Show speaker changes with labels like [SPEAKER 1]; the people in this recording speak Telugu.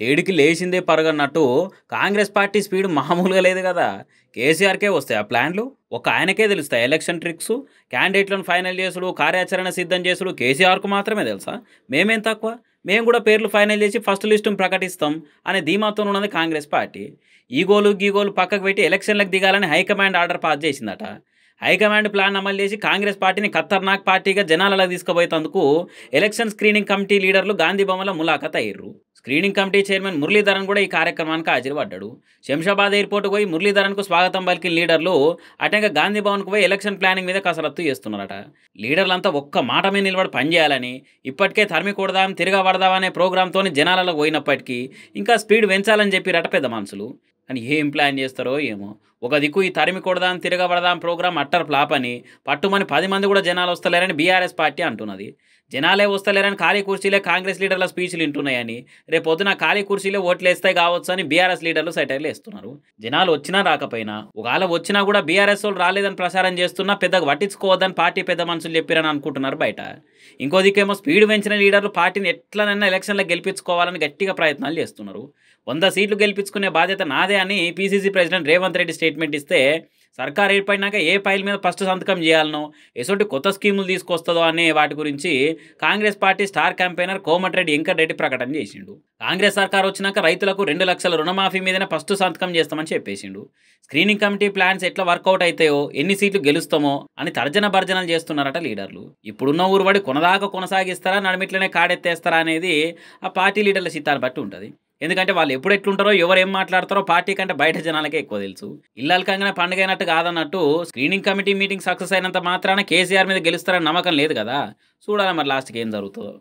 [SPEAKER 1] లేడికి లేచిందే పరగన్నట్టు కాంగ్రెస్ పార్టీ స్పీడ్ మామూలుగా లేదు కదా కేసీఆర్కే వస్తాయి ఆ ప్లాన్లు ఒక ఆయనకే తెలుస్తాయి ఎలక్షన్ ట్రిక్స్ క్యాండిడేట్లను ఫైనల్ చేసుడు కార్యాచరణ సిద్ధం చేసుడు కేసీఆర్కు మాత్రమే తెలుసా మేమేం తక్కువ మేము కూడా పేర్లు ఫైనల్ చేసి ఫస్ట్ లిస్టును ప్రకటిస్తాం అనే ధీమాతో ఉన్నది కాంగ్రెస్ పార్టీ ఈగోలు గీగోలు పక్కకు పెట్టి ఎలక్షన్లకు దిగాలని హైకమాండ్ ఆర్డర్ పాస్ చేసిందట హైకమాండ్ ప్లాన్ అమలు చేసి కాంగ్రెస్ పార్టీని ఖతర్నాక్ పార్టీగా జనాలలో తీసుకుపోయేందుకు ఎలక్షన్ స్క్రీనింగ్ కమిటీ లీడర్లు గాంధీ భవన్లో ములాఖత్ అయ్యారు స్క్రీనింగ్ కమిటీ చైర్మన్ మురళీధరన్ కూడా ఈ కార్యక్రమానికి హాజరుపడ్డాడు శంషాబాద్ ఎయిర్పోర్టుకు పోయి మురళీధరన్కు స్వాగతం పలికిన లీడర్లు అటంగా గాంధీ భవన్కు పోయి ఎలక్షన్ ప్లానింగ్ మీద కసరత్తు చేస్తున్నారట లీడర్లంతా ఒక్క మాట మీద నిలబడి పనిచేయాలని ఇప్పటికే తరిమి కొడదాం తిరగబడదాం అనే ప్రోగ్రాంతో జనాలలో పోయినప్పటికీ ఇంకా స్పీడ్ పెంచాలని చెప్పిరట పెద్ద మనుషులు అని ఏం ప్లాన్ చేస్తారో ఏమో ఒక దిక్కు ఈ తరిమి కొడదాం తిరగబడదాం ప్రోగ్రామ్ అట్టర్ ఫ్లాప్ అని పట్టుమని పది మంది కూడా జనాలు వస్తలేరని బీఆర్ఎస్ పార్టీ అంటున్నది జనాలే వస్తలేరని ఖాళీ కుర్చీలే కాంగ్రెస్ లీడర్ల స్పీచ్లు వింటున్నాయని రేపు పొద్దున ఖాళీ కుర్చీలే ఓట్లు వేస్తాయి కావచ్చు అని బీఆర్ఎస్ లీడర్లు సెటైర్లు వేస్తున్నారు జనాలు వచ్చినా రాకపోయినా ఒకవేళ వచ్చినా కూడా బీఆర్ఎస్ వాళ్ళు రాలేదని ప్రచారం చేస్తున్నా పెద్దగా పట్టించుకోవద్దని పార్టీ పెద్ద మనుషులు చెప్పారని అనుకుంటున్నారు బయట ఇంకో దిక్కేమో స్పీడ్ పెంచిన లీడర్లు పార్టీని ఎట్లనైనా ఎలక్షన్లో గెలిపించుకోవాలని గట్టిగా ప్రయత్నాలు చేస్తున్నారు వంద సీట్లు గెలిపించుకునే బాధ్యత నాదే అని PCC president Revanth Reddy statement ఇస్తే సర్కార్ ఏర్పడినాక ఏ ఫైల్ మీద ఫస్ట్ సంతకం చేయాలనో ఎటువంటి కొత్త స్కీములు తీసుకొస్తుందో అనే వాటి గురించి Congress party star campaigner Komatireddy Reddy ప్రకటన చేసిండు కాంగ్రెస్ సర్కార్ వచ్చినాక రైతులకు రెండు లక్షల రుణమాఫీ మీదనే ఫస్ట్ సంతకం చేస్తామని చెప్పేసిండు స్క్రీనింగ్ కమిటీ ప్లాన్స్ ఎట్లా వర్కౌట్ అవుతాయో ఎన్ని సీట్లు గెలుస్తామో అని తర్జన భర్జనలు చేస్తున్నారట లీడర్లు ఇప్పుడున్న ఊరుబడి కొనదాకా కొనసాగిస్తారా నడిమిట్లనే కాడెత్తేస్తారా అనేది ఆ పార్టీ లీడర్ల చిత్తాన్ని బట్టి ఉంటుంది ఎందుకంటే వాళ్ళు ఎప్పుడు ఎట్లుంటారో ఎవరు ఏం మాట్లాడతారో పార్టీ కంటే బయట జనాలకే ఎక్కువ తెలుసు ఇల్లాల కంగన పండుగ అయినట్టు కాదన్నట్టు స్క్రీనింగ్ కమిటీ మీటింగ్ సక్సెస్ అయినంత మాత్రాన కేసీఆర్ మీద గెలుస్తారని నమ్మకం లేదు కదా చూడాలి మరి లాస్ట్కి ఏం జరుగుతుందో